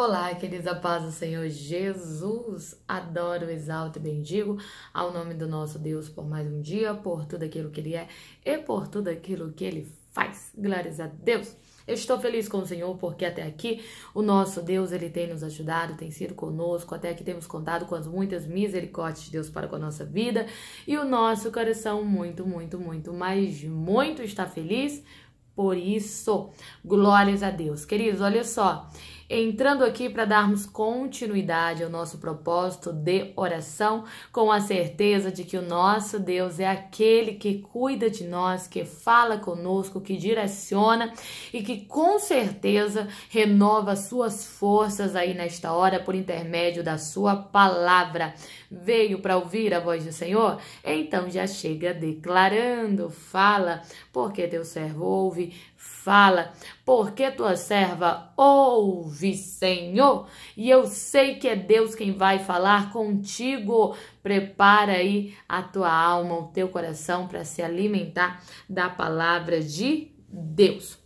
Olá, querida paz do Senhor Jesus. Adoro, exalto e bendigo ao nome do nosso Deus por mais um dia, por tudo aquilo que Ele é e por tudo aquilo que Ele faz. Glórias a Deus. Eu estou feliz com o Senhor porque até aqui o nosso Deus ele tem nos ajudado, tem sido conosco, até aqui temos contado com as muitas misericórdias de Deus para com a nossa vida e o nosso coração muito, muito, muito, mas muito está feliz por isso. Glórias a Deus. Queridos, olha só. Entrando aqui para darmos continuidade ao nosso propósito de oração, com a certeza de que o nosso Deus é aquele que cuida de nós, que fala conosco, que direciona e que com certeza renova suas forças aí nesta hora por intermédio da sua palavra. Veio para ouvir a voz do Senhor? Então já chega declarando, fala, porque teu servo ouve, fala, porque tua serva ouve, Senhor, e eu sei que é Deus quem vai falar contigo. Prepara aí a tua alma, o teu coração para se alimentar da palavra de Deus.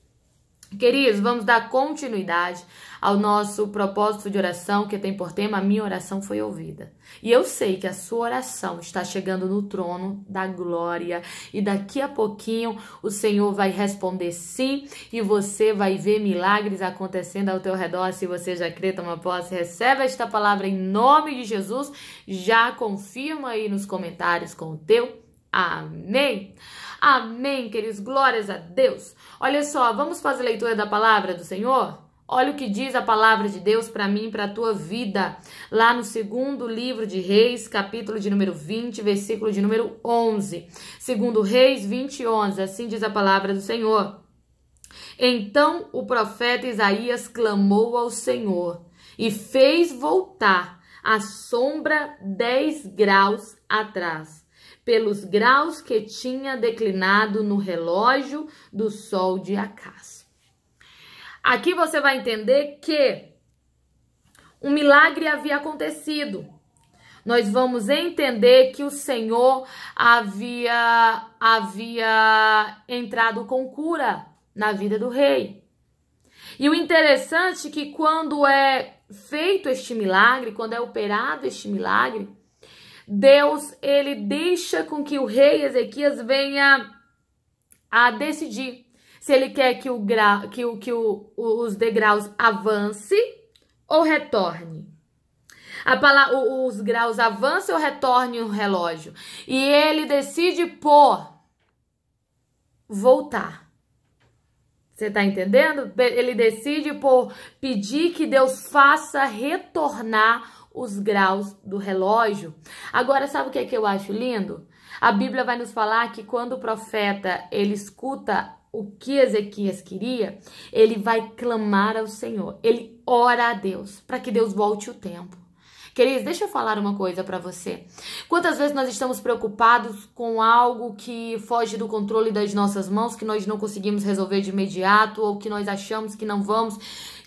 Queridos, vamos dar continuidade ao nosso propósito de oração que tem por tema a minha oração foi ouvida. E eu sei que a sua oração está chegando no trono da glória e daqui a pouquinho o Senhor vai responder sim e você vai ver milagres acontecendo ao teu redor. Se você já crê, toma posse, recebe esta palavra em nome de Jesus. Já confirma aí nos comentários com o teu amém. Amém, queridos. Glórias a Deus. Olha só, vamos fazer leitura da palavra do Senhor? Olha o que diz a palavra de Deus para mim, para a tua vida. Lá no segundo livro de Reis, capítulo de número 20, versículo de número 11. Segundo Reis 20, 11. Assim diz a palavra do Senhor. Então o profeta Isaías clamou ao Senhor e fez voltar a sombra 10 graus atrás pelos graus que tinha declinado no relógio do sol de Acás. Aqui você vai entender que um milagre havia acontecido. Nós vamos entender que o Senhor havia havia entrado com cura na vida do rei. E o interessante é que quando é feito este milagre, quando é operado este milagre, Deus, ele deixa com que o rei Ezequias venha a decidir se ele quer que, o gra, que, o, que o, os degraus avance ou retorne. A palavra, os graus avance ou retorne o relógio. E ele decide por voltar. Você tá entendendo? Ele decide por pedir que Deus faça retornar os graus do relógio. Agora, sabe o que, é que eu acho lindo? A Bíblia vai nos falar que quando o profeta ele escuta o que Ezequias queria, ele vai clamar ao Senhor. Ele ora a Deus para que Deus volte o tempo. Queridos, deixa eu falar uma coisa para você. Quantas vezes nós estamos preocupados com algo que foge do controle das nossas mãos, que nós não conseguimos resolver de imediato ou que nós achamos que não vamos,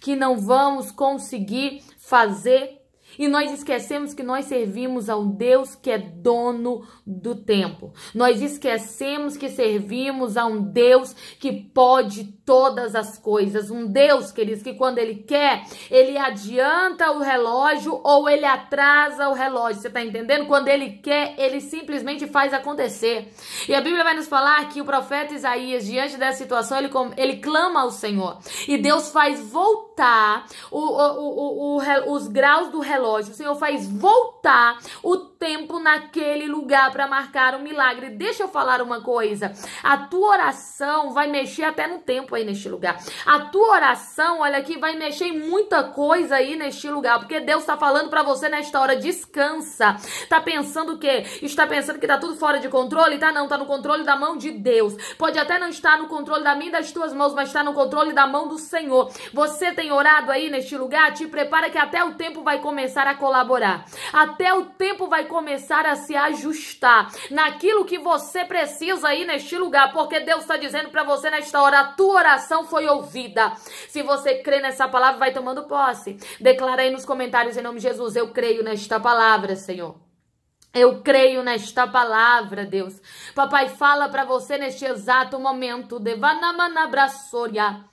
que não vamos conseguir fazer e nós esquecemos que nós servimos ao Deus que é dono do tempo. Nós esquecemos que servimos a um Deus que pode todas as coisas. Um Deus, queridos, que quando Ele quer, Ele adianta o relógio ou Ele atrasa o relógio. Você está entendendo? Quando Ele quer, Ele simplesmente faz acontecer. E a Bíblia vai nos falar que o profeta Isaías, diante dessa situação, ele, ele clama ao Senhor. E Deus faz voltar voltar o, o, o, os graus do relógio, o Senhor faz voltar o tempo naquele lugar para marcar um milagre. Deixa eu falar uma coisa: a tua oração vai mexer até no tempo aí neste lugar. A tua oração, olha aqui, vai mexer em muita coisa aí neste lugar, porque Deus está falando para você nesta hora: descansa. Tá pensando o quê? Está pensando que tá tudo fora de controle? Tá não, tá no controle da mão de Deus. Pode até não estar no controle da minha e das tuas mãos, mas está no controle da mão do Senhor. Você tem tem orado aí neste lugar, te prepara que até o tempo vai começar a colaborar. Até o tempo vai começar a se ajustar naquilo que você precisa aí neste lugar, porque Deus está dizendo para você nesta hora, a tua oração foi ouvida. Se você crê nessa palavra, vai tomando posse. Declara aí nos comentários em nome de Jesus, eu creio nesta palavra, Senhor. Eu creio nesta palavra, Deus. Papai fala para você neste exato momento. Devanamana Brasoria.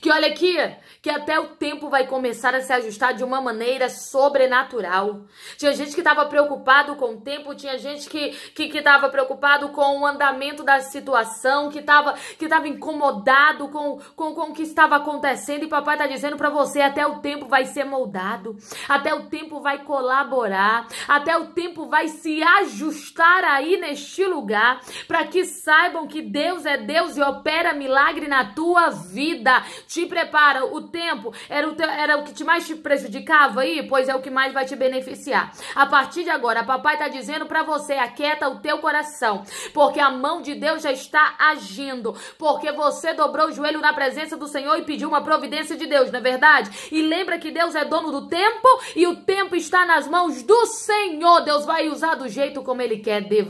Que olha aqui, que até o tempo vai começar a se ajustar de uma maneira sobrenatural. Tinha gente que estava preocupado com o tempo, tinha gente que que estava preocupado com o andamento da situação, que estava que tava incomodado com, com, com o que estava acontecendo. E papai está dizendo para você, até o tempo vai ser moldado, até o tempo vai colaborar, até o tempo vai se ajustar aí neste lugar, para que saibam que Deus é Deus e opera milagre na tua vida. Te prepara, o tempo era o, teu, era o que te mais te prejudicava aí, pois é o que mais vai te beneficiar. A partir de agora, papai tá dizendo para você, aquieta o teu coração, porque a mão de Deus já está agindo, porque você dobrou o joelho na presença do Senhor e pediu uma providência de Deus, não é verdade? E lembra que Deus é dono do tempo e o tempo está nas mãos do Senhor. Deus vai usar do jeito como ele quer. Deus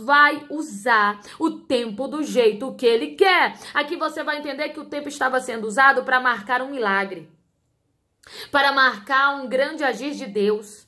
vai usar o tempo do jeito que ele quer. Aqui você vai entender que o tempo estava sendo usado para marcar um milagre, para marcar um grande agir de Deus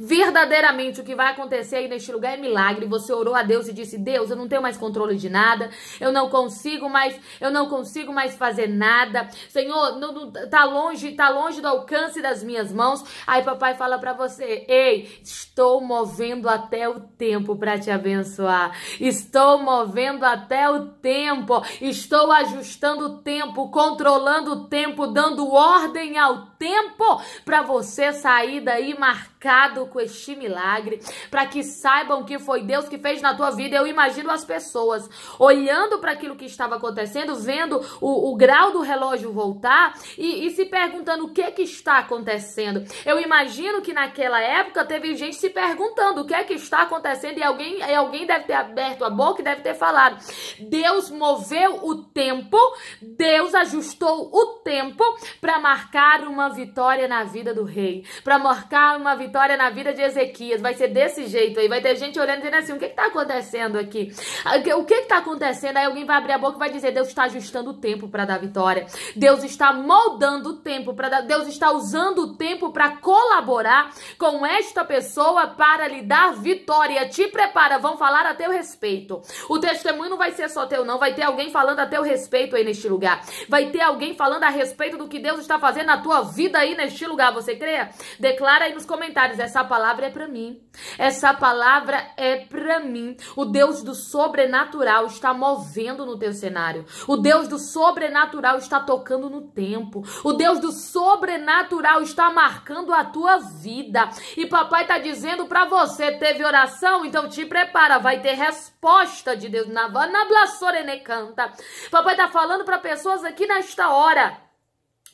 Verdadeiramente o que vai acontecer aí neste lugar é milagre. Você orou a Deus e disse: "Deus, eu não tenho mais controle de nada. Eu não consigo mais, eu não consigo mais fazer nada. Senhor, não, não, tá longe, tá longe do alcance das minhas mãos". Aí papai fala para você: "Ei, estou movendo até o tempo para te abençoar. Estou movendo até o tempo. Estou ajustando o tempo, controlando o tempo, dando ordem ao tempo para você sair daí marcado com este milagre, para que saibam que foi Deus que fez na tua vida. Eu imagino as pessoas olhando para aquilo que estava acontecendo, vendo o, o grau do relógio voltar e, e se perguntando o que que está acontecendo. Eu imagino que naquela época teve gente se perguntando o que é que está acontecendo e alguém, e alguém deve ter aberto a boca e deve ter falado. Deus moveu o tempo, Deus ajustou o tempo para marcar uma vitória na vida do rei, para marcar uma vitória na vida vida de Ezequias vai ser desse jeito aí. Vai ter gente olhando e dizendo assim: o que está acontecendo aqui? Ah, o que está acontecendo? Aí alguém vai abrir a boca e vai dizer: Deus está ajustando o tempo para dar vitória. Deus está moldando o tempo para dar. Deus está usando o tempo para colaborar com esta pessoa para lhe dar vitória. Te prepara, vão falar a teu respeito. O testemunho não vai ser só teu, não. Vai ter alguém falando a teu respeito aí neste lugar. Vai ter alguém falando a respeito do que Deus está fazendo na tua vida aí neste lugar. Você crê? Declara aí nos comentários essa palavra é para mim. Essa palavra é para mim. O Deus do sobrenatural está movendo no teu cenário. O Deus do sobrenatural está tocando no tempo. O Deus do sobrenatural está marcando a tua vida. E papai tá dizendo para você, teve oração, então te prepara, vai ter resposta de Deus na na canta. Papai tá falando para pessoas aqui nesta hora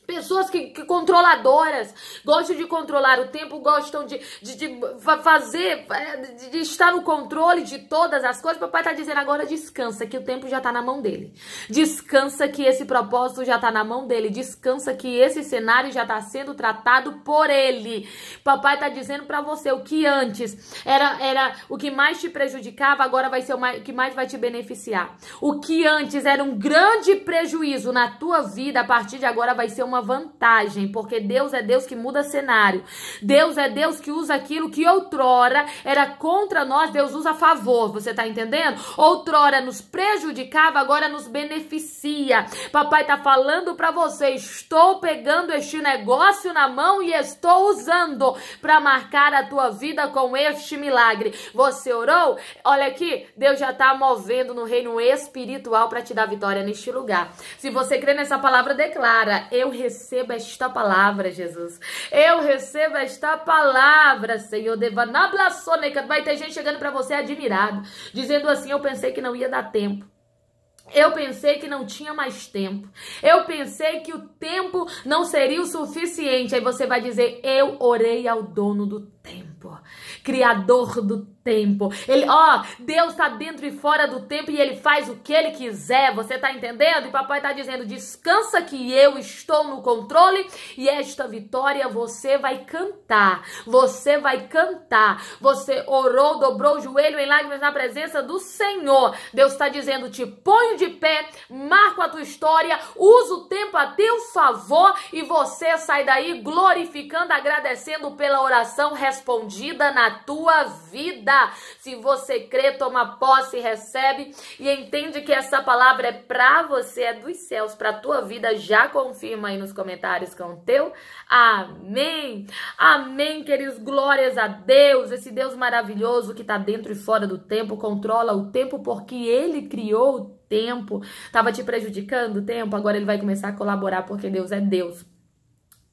Pessoas que, que, controladoras, gostam de controlar o tempo, gostam de, de, de fazer, é, de, de, estar no controle de todas as coisas. Papai está dizendo agora descansa, que o tempo já está na mão dele. Descansa que esse propósito já está na mão dele. Descansa que esse cenário já está sendo tratado por ele. Papai está dizendo para você o que antes era, era o que mais te prejudicava, agora vai ser o, mais, o que mais vai te beneficiar. O que antes era um grande prejuízo na tua vida, a partir de agora vai ser uma uma vantagem, porque Deus é Deus que muda cenário. Deus é Deus que usa aquilo que outrora era contra nós, Deus usa a favor, você tá entendendo? Outrora nos prejudicava, agora nos beneficia. Papai tá falando para você, estou pegando este negócio na mão e estou usando para marcar a tua vida com este milagre. Você orou? Olha aqui, Deus já tá movendo no reino espiritual para te dar vitória neste lugar. Se você crê nessa palavra, declara: eu recebo esta palavra, Jesus. Eu recebo esta palavra, Senhor. Devanablaçônica. Vai ter gente chegando para você admirado, dizendo assim: Eu pensei que não ia dar tempo. Eu pensei que não tinha mais tempo. Eu pensei que o tempo não seria o suficiente. Aí você vai dizer: Eu orei ao dono do tempo, criador do tempo tempo. Ele, ó, Deus tá dentro e fora do tempo e ele faz o que ele quiser. Você tá entendendo? E papai tá dizendo: "Descansa que eu estou no controle e esta vitória você vai cantar. Você vai cantar. Você orou, dobrou o joelho em lágrimas na presença do Senhor. Deus tá dizendo: "Te ponho de pé, marco a tua história, usa o tempo a teu favor e você sai daí glorificando, agradecendo pela oração respondida na tua vida." Se você crê, toma posse, recebe e entende que essa palavra é para você, é dos céus, para tua vida. Já confirma aí nos comentários com o teu. Amém. Amém, queridos. Glórias a Deus, esse Deus maravilhoso que está dentro e fora do tempo, controla o tempo porque ele criou o tempo. Tava te prejudicando o tempo, agora ele vai começar a colaborar porque Deus é Deus.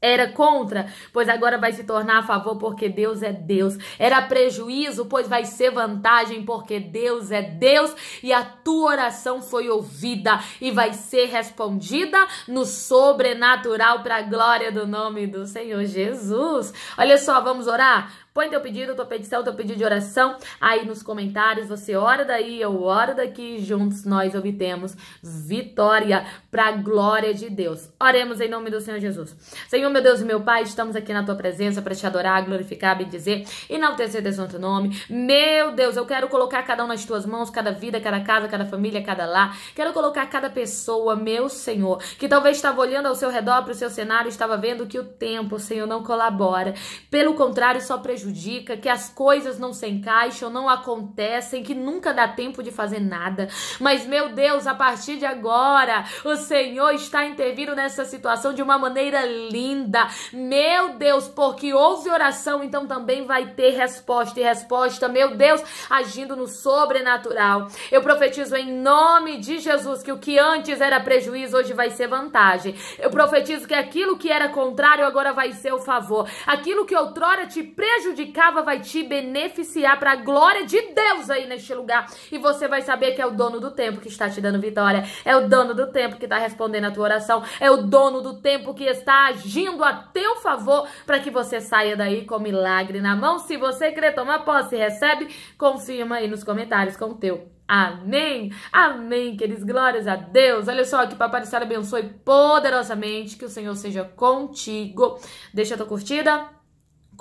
Era contra, pois agora vai se tornar a favor, porque Deus é Deus. Era prejuízo, pois vai ser vantagem, porque Deus é Deus. E a tua oração foi ouvida e vai ser respondida no sobrenatural para a glória do nome do Senhor Jesus. Olha só, vamos orar? Põe teu pedido, tua petição, teu pedido de oração aí nos comentários. Você ora daí, eu oro daqui. Juntos nós obtemos vitória para a glória de Deus. Oremos em nome do Senhor Jesus. Senhor, meu Deus e meu Pai, estamos aqui na tua presença para te adorar, glorificar, e dizer: não certeza do teu nome. Meu Deus, eu quero colocar cada um nas tuas mãos, cada vida, cada casa, cada família, cada lar. Quero colocar cada pessoa, meu Senhor, que talvez estava olhando ao seu redor, para o seu cenário, estava vendo que o tempo, Senhor, não colabora. Pelo contrário, só prejudica prejudica, que as coisas não se encaixam, não acontecem, que nunca dá tempo de fazer nada. Mas, meu Deus, a partir de agora, o Senhor está intervindo nessa situação de uma maneira linda. Meu Deus, porque houve oração, então também vai ter resposta e resposta, meu Deus, agindo no sobrenatural. Eu profetizo em nome de Jesus que o que antes era prejuízo, hoje vai ser vantagem. Eu profetizo que aquilo que era contrário agora vai ser o favor. Aquilo que outrora te prejudicou, cava vai te beneficiar para a glória de Deus aí neste lugar. E você vai saber que é o dono do tempo que está te dando vitória, é o dono do tempo que está respondendo a tua oração, é o dono do tempo que está agindo a teu favor para que você saia daí com milagre na mão. Se você quer tomar posse, recebe, confirma aí nos comentários com o teu Amém. Amém, queridos. Glórias a Deus. Olha só que Papai do Céu abençoe poderosamente. Que o Senhor seja contigo. Deixa a tua curtida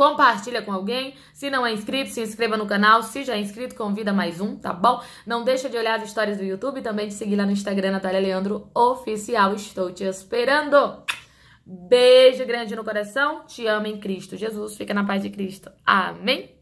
compartilha com alguém. Se não é inscrito, se inscreva no canal. Se já é inscrito, convida mais um, tá bom? Não deixa de olhar as histórias do YouTube e também de seguir lá no Instagram, Natália Leandro Oficial. Estou te esperando! Beijo grande no coração, te amo em Cristo Jesus, fica na paz de Cristo. Amém?